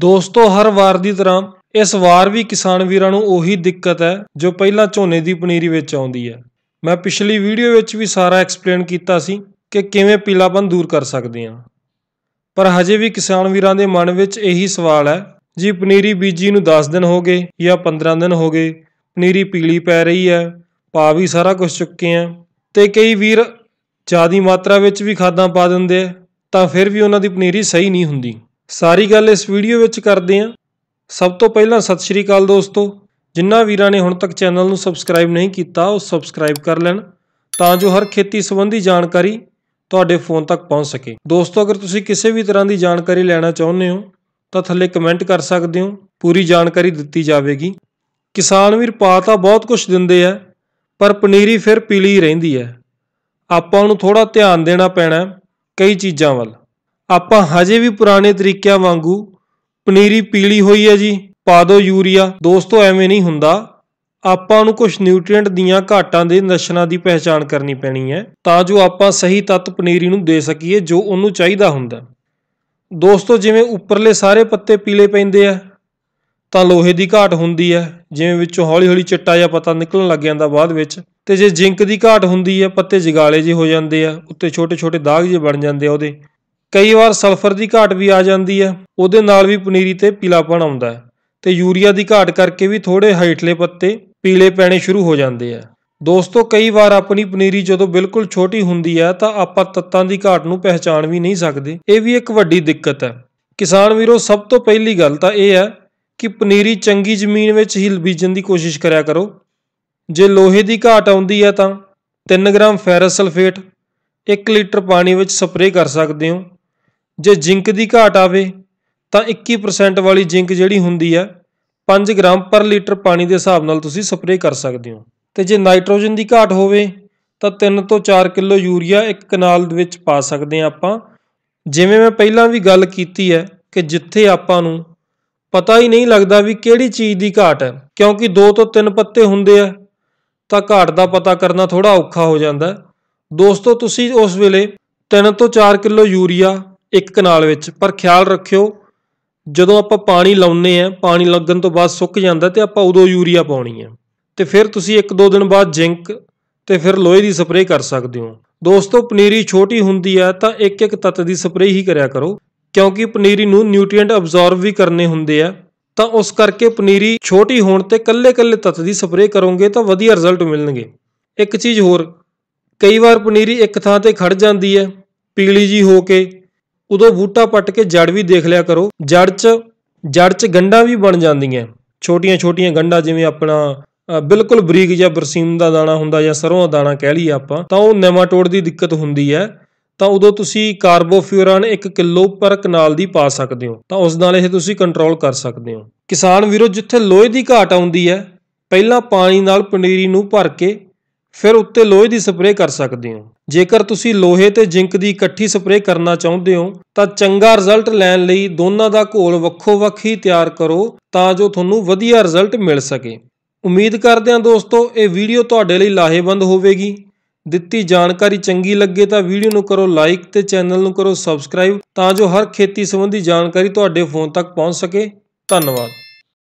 ਦੋਸਤੋ ਹਰ ਵਾਰ ਦੀ ਤਰ੍ਹਾਂ ਇਸ ਵਾਰ ਵੀ ਕਿਸਾਨ ਵੀਰਾਂ ਨੂੰ ਉਹੀ ਦਿੱਕਤ ਹੈ ਜੋ ਪਹਿਲਾਂ ਝੋਨੇ ਦੀ ਪਨੀਰੀ ਵਿੱਚ ਆਉਂਦੀ ਹੈ ਮੈਂ ਪਿਛਲੀ ਵੀਡੀਓ ਵਿੱਚ ਵੀ ਸਾਰਾ ਐਕਸਪਲੇਨ ਕੀਤਾ ਸੀ ਕਿ ਕਿਵੇਂ ਪੀਲਾਪਨ ਦੂਰ ਕਰ ਸਕਦੇ ਹਾਂ ਪਰ ਹਜੇ ਵੀ ਕਿਸਾਨ ਵੀਰਾਂ ਦੇ ਮਨ ਵਿੱਚ ਇਹੀ ਸਵਾਲ ਹੈ ਜੀ ਪਨੀਰੀ ਬੀਜੀ ਨੂੰ 10 ਦਿਨ ਹੋ ਗਏ ਜਾਂ 15 ਦਿਨ ਹੋ ਗਏ ਪਨੀਰੀ ਪੀਲੀ ਪੈ ਰਹੀ ਹੈ ਪਾ ਵੀ ਸਾਰਾ ਕੁਝ ਚੁੱਕੇ ਆ ਤੇ ਕਈ ਵੀਰ ਜ਼ਿਆਦੀ ਮਾਤਰਾ ਵਿੱਚ ਵੀ ਖਾਦਾਂ ਪਾ ਦਿੰਦੇ ਆ ਤਾਂ ਫਿਰ ਵੀ ਉਹਨਾਂ ਦੀ ਪਨੀਰੀ ਸਹੀ ਨਹੀਂ ਹੁੰਦੀ ਸਾਰੀ ਗੱਲ ਇਸ ਵੀਡੀਓ ਵਿੱਚ ਕਰਦੇ ਹਾਂ ਸਭ ਤੋਂ ਪਹਿਲਾਂ ਸਤਿ ਸ਼੍ਰੀ ਅਕਾਲ ਦੋਸਤੋ ਜਿਨ੍ਹਾਂ ਵੀਰਾਂ ਨੇ ਹੁਣ ਤੱਕ ਚੈਨਲ ਨੂੰ ਸਬਸਕ੍ਰਾਈਬ ਨਹੀਂ ਕੀਤਾ ਉਹ ਸਬਸਕ੍ਰਾਈਬ ਕਰ ਲੈਣ ਤਾਂ ਜੋ ਹਰ ਖੇਤੀ ਸੰਬੰਧੀ ਜਾਣਕਾਰੀ ਤੁਹਾਡੇ ਫੋਨ ਤੱਕ ਪਹੁੰਚ ਸਕੇ ਦੋਸਤੋ ਅਗਰ ਤੁਸੀਂ ਕਿਸੇ ਵੀ ਤਰ੍ਹਾਂ ਦੀ ਜਾਣਕਾਰੀ ਲੈਣਾ ਚਾਹੁੰਦੇ ਹੋ ਤਾਂ ਥੱਲੇ ਕਮੈਂਟ ਕਰ ਸਕਦੇ ਹੋ ਪੂਰੀ ਜਾਣਕਾਰੀ ਦਿੱਤੀ ਜਾਵੇਗੀ ਕਿਸਾਨ ਵੀਰ ਪਾ ਤਾਂ ਬਹੁਤ ਕੁਝ ਦਿੰਦੇ ਆ ਪਰ ਪਨੀਰੀ ਫਿਰ ਪੀਲੀ ਰਹਿੰਦੀ ਹੈ ਆਪਾਂ ਨੂੰ ਥੋੜਾ ਧਿਆਨ ਦੇਣਾ ਪੈਣਾ ਕਈ ਚੀਜ਼ਾਂ ਵੱਲ ਆਪਾਂ ਹਜੇ ਵੀ ਪੁਰਾਣੇ ਤਰੀਕਿਆਂ ਵਾਂਗੂ ਪਨੀਰੀ ਪੀਲੀ ਹੋਈ ਹੈ ਜੀ ਪਾ ਦਿਓ ਯੂਰੀਆ ਦੋਸਤੋ ਐਵੇਂ ਨਹੀਂ ਹੁੰਦਾ ਆਪਾਂ ਨੂੰ ਕੁਝ ਨਿਊਟ੍ਰੀਐਂਟ ਦੀਆਂ ਘਾਟਾਂ ਦੇ ਨਿਸ਼ਾਨਾਂ ਦੀ ਪਹਿਚਾਣ ਕਰਨੀ ਪੈਣੀ ਹੈ ਤਾਂ ਜੋ ਆਪਾਂ ਸਹੀ ਤੱਤ ਪਨੀਰੀ ਨੂੰ ਦੇ ਸਕੀਏ ਜੋ ਉਹਨੂੰ ਚਾਹੀਦਾ ਹੁੰਦਾ ਦੋਸਤੋ ਜਿਵੇਂ ਉੱਪਰਲੇ ਸਾਰੇ ਪੱਤੇ ਪੀਲੇ ਪੈਂਦੇ ਆ ਤਾਂ ਲੋਹੇ ਦੀ ਘਾਟ ਹੁੰਦੀ ਹੈ ਜਿਵੇਂ ਵਿੱਚੋਂ ਹੌਲੀ-ਹੌਲੀ ਚਿੱਟਾ ਜਿਹਾ ਪਤਾ ਨਿਕਲਣ ਲੱਗ ਜਾਂਦਾ ਬਾਅਦ ਵਿੱਚ ਤੇ ਜੇ ਜ਼ਿੰਕ ਦੀ ਘਾਟ ਹੁੰਦੀ ਹੈ ਪੱਤੇ ਜਿਗਾਲੇ ਜਿਹੇ ਹੋ ਜਾਂਦੇ ਆ ਉੱਤੇ ਛੋਟੇ-ਛੋਟੇ ਦਾਗ ਜਿਹੇ ਬਣ ਜਾਂਦੇ ਆ ਉਹਦੇ ਕਈ ਵਾਰ ਸਲਫਰ ਦੀ ਘਾਟ ਵੀ ਆ ਜਾਂਦੀ ਹੈ ਉਹਦੇ ਨਾਲ ਵੀ ਪਨੀਰੀ ਤੇ ਪੀਲਾਪਣ ਆਉਂਦਾ ਹੈ ਤੇ ਯੂਰੀਆ ਦੀ ਘਾਟ ਕਰਕੇ ਵੀ ਥੋੜੇ ਹੇਠਲੇ ਪੱਤੇ ਪੀਲੇ ਪੈਣੇ ਸ਼ੁਰੂ ਹੋ ਜਾਂਦੇ ਆ ਦੋਸਤੋ ਕਈ ਵਾਰ ਆਪਣੀ ਪਨੀਰੀ ਜਦੋਂ ਬਿਲਕੁਲ ਛੋਟੀ ਹੁੰਦੀ ਹੈ ਤਾਂ ਆਪਾਂ ਤੱਤਾਂ ਦੀ ਘਾਟ ਨੂੰ ਪਹਿਚਾਣ ਵੀ ਨਹੀਂ ਸਕਦੇ ਇਹ ਵੀ ਇੱਕ ਵੱਡੀ ਦਿੱਕਤ ਹੈ ਕਿਸਾਨ ਵੀਰੋ ਸਭ ਤੋਂ ਪਹਿਲੀ ਗੱਲ ਤਾਂ ਇਹ ਹੈ ਕਿ ਪਨੀਰੀ ਚੰਗੀ ਜ਼ਮੀਨ ਵਿੱਚ ਹੀ ਬੀਜਣ ਦੀ ਕੋਸ਼ਿਸ਼ ਕਰਿਆ ਕਰੋ ਜੇ ਲੋਹੇ ਦੀ ਘਾਟ ਆਉਂਦੀ ਹੈ ਤਾਂ 3 ਗ੍ਰਾਮ ਫੈਰਸ ਸਲਫੇਟ 1 ਲੀਟਰ ਪਾਣੀ ਵਿੱਚ ਸਪਰੇਅ ਕਰ ਸਕਦੇ ਹੋ ਜੇ ਜ਼ਿੰਕ ਦੀ ਘਾਟ ਆਵੇ ਤਾਂ 21% ਵਾਲੀ ਜ਼ਿੰਕ ਜਿਹੜੀ ਹੁੰਦੀ ਆ 5 ਗ੍ਰਾਮ ਪਰ ਲੀਟਰ ਪਾਣੀ ਦੇ ਹਿਸਾਬ ਨਾਲ ਤੁਸੀਂ ਸਪਰੇਅ ਕਰ ਸਕਦੇ ਹੋ ਤੇ ਜੇ ਨਾਈਟ੍ਰੋਜਨ ਦੀ ਘਾਟ ਹੋਵੇ ਤਾਂ 3 ਤੋਂ 4 ਕਿਲੋ ਯੂਰੀਆ ਇੱਕ ਕਨਾਲ ਦੇ ਵਿੱਚ ਪਾ ਸਕਦੇ ਆ ਆਪਾਂ ਜਿਵੇਂ ਮੈਂ ਪਹਿਲਾਂ ਵੀ ਗੱਲ ਕੀਤੀ ਹੈ ਕਿ ਜਿੱਥੇ ਆਪਾਂ ਨੂੰ ਪਤਾ ਹੀ ਨਹੀਂ ਲੱਗਦਾ ਵੀ ਕਿਹੜੀ ਚੀਜ਼ ਦੀ ਘਾਟ ਹੈ ਕਿਉਂਕਿ 2 ਤੋਂ 3 ਪੱਤੇ ਹੁੰਦੇ ਆ ਤਾਂ ਘਾਟ ਦਾ ਪਤਾ ਕਰਨਾ ਥੋੜਾ ਔਖਾ ਹੋ ਜਾਂਦਾ ਦੋਸਤੋ ਤੁਸੀਂ ਉਸ ਵੇਲੇ 3 ਤੋਂ 4 ਕਿਲੋ ਯੂਰੀਆ ਇੱਕ ਕਨਾਲ ਵਿੱਚ ਪਰ ਖਿਆਲ ਰੱਖਿਓ ਜਦੋਂ ਆਪਾਂ ਪਾਣੀ ਲਾਉਨੇ ਆ ਪਾਣੀ ਲੱਗਣ ਤੋਂ ਬਾਅਦ ਸੁੱਕ ਜਾਂਦਾ ਤੇ ਆਪਾਂ ਉਦੋਂ ਯੂਰੀਆ ਪਾਉਣੀ ਆ ਤੇ ਫਿਰ ਤੁਸੀਂ ਇੱਕ ਦੋ ਦਿਨ ਬਾਅਦ ਜ਼ਿੰਕ ਤੇ ਫਿਰ ਲੋਹੇ ਦੀ ਸਪਰੇਅ ਕਰ ਸਕਦੇ ਹੋ ਦੋਸਤੋ ਪਨੀਰੀ ਛੋਟੀ ਹੁੰਦੀ ਆ ਤਾਂ ਇੱਕ ਇੱਕ ਤੱਤ ਦੀ ਸਪਰੇਅ ਹੀ ਕਰਿਆ ਕਰੋ ਕਿਉਂਕਿ ਪਨੀਰੀ ਨੂੰ ਨਿਊਟ੍ਰੀਐਂਟ ਅਬਜ਼ੌਰਬ ਵੀ ਕਰਨੇ ਹੁੰਦੇ ਆ ਤਾਂ ਉਸ ਕਰਕੇ ਪਨੀਰੀ ਛੋਟੀ ਹੋਣ ਤੇ ਕੱਲੇ-ਕੱਲੇ ਤੱਤ ਦੀ ਸਪਰੇਅ ਕਰੋਗੇ ਤਾਂ ਵਧੀਆ ਰਿਜ਼ਲਟ ਮਿਲਣਗੇ ਇੱਕ ਚੀਜ਼ ਹੋਰ ਕਈ ਵਾਰ ਪਨੀਰੀ ਇੱਕ ਥਾਂ ਤੇ ਖੜ ਜਾਂਦੀ ਹੈ ਪੀਲੀ ਜੀ ਹੋ ਕੇ ਉਦੋਂ ਬੂਟਾ ਪੱਟ ਕੇ ਜੜ ਵੀ ਦੇਖ ਲਿਆ ਕਰੋ ਜੜ 'ਚ ਜੜ 'ਚ ਗੰਡਾ ਵੀ ਬਣ ਜਾਂਦੀਆਂ ਛੋਟੀਆਂ-ਛੋਟੀਆਂ ਗੰਡਾ ਜਿਵੇਂ ਆਪਣਾ ਬਿਲਕੁਲ ਬਰੀਕ ਜਾਂ ਬਰਸੀਮ ਦਾ ਦਾਣਾ ਹੁੰਦਾ ਜਾਂ ਸਰੋਂ ਦਾ ਦਾਣਾ ਕਹਿ ਲਈਏ ਆਪਾਂ ਤਾਂ ਉਹ ਨੇਮਾਟੋਡ ਦੀ ਦਿੱਕਤ ਹੁੰਦੀ ਹੈ ਤਾਂ ਉਦੋਂ ਤੁਸੀਂ ਕਾਰਬੋਫਿਊਰਨ 1 ਕਿਲੋ ਪਰ ਕਨਾਲ ਦੀ ਪਾ ਸਕਦੇ ਹੋ ਤਾਂ ਉਸ ਨਾਲ ਇਹ ਤੁਸੀਂ ਕੰਟਰੋਲ ਕਰ ਸਕਦੇ ਹੋ ਕਿਸਾਨ ਵੀਰੋ ਜਿੱਥੇ ਲੋਹੇ ਦੀ ਘਾਟ ਆਉਂਦੀ ਹੈ ਪਹਿਲਾਂ ਪਾਣੀ ਨਾਲ ਪਨੀਰੀ ਨੂੰ ਭਰ ਕੇ ਫਿਰ ਉੱਤੇ ਲੋਹੇ ਦੀ ਸਪਰੇਅ ਕਰ ਸਕਦੇ ਹੋ ਜੇਕਰ ਤੁਸੀਂ ਲੋਹੇ ਤੇ ਜ਼ਿੰਕ ਦੀ ਇਕੱਠੀ ਸਪਰੇਅ ਕਰਨਾ ਚਾਹੁੰਦੇ ਹੋ ਤਾਂ ਚੰਗਾ ਰਿਜ਼ਲਟ ਲੈਣ ਲਈ ਦੋਨਾਂ ਦਾ ਘੋਲ ਵੱਖੋ-ਵੱਖ ਹੀ ਤਿਆਰ ਕਰੋ ਤਾਂ ਜੋ ਤੁਹਾਨੂੰ ਵਧੀਆ ਰਿਜ਼ਲਟ ਮਿਲ ਸਕੇ ਉਮੀਦ ਕਰਦੇ ਹਾਂ ਦੋਸਤੋ ਇਹ ਵੀਡੀਓ ਤੁਹਾਡੇ ਲਈ ਲਾਹੇਵੰਦ ਹੋਵੇਗੀ ਦਿੱਤੀ ਜਾਣਕਾਰੀ ਚੰਗੀ ਲੱਗੇ ਤਾਂ ਵੀਡੀਓ ਨੂੰ ਕਰੋ ਲਾਈਕ ਤੇ ਚੈਨਲ ਨੂੰ ਕਰੋ ਸਬਸਕ੍ਰਾਈਬ ਤਾਂ ਜੋ ਹਰ ਖੇਤੀ ਸੰਬੰਧੀ ਜਾਣਕਾਰੀ ਤੁਹਾਡੇ ਫੋਨ ਤੱਕ ਪਹੁੰਚ ਸਕੇ ਧੰਨਵਾਦ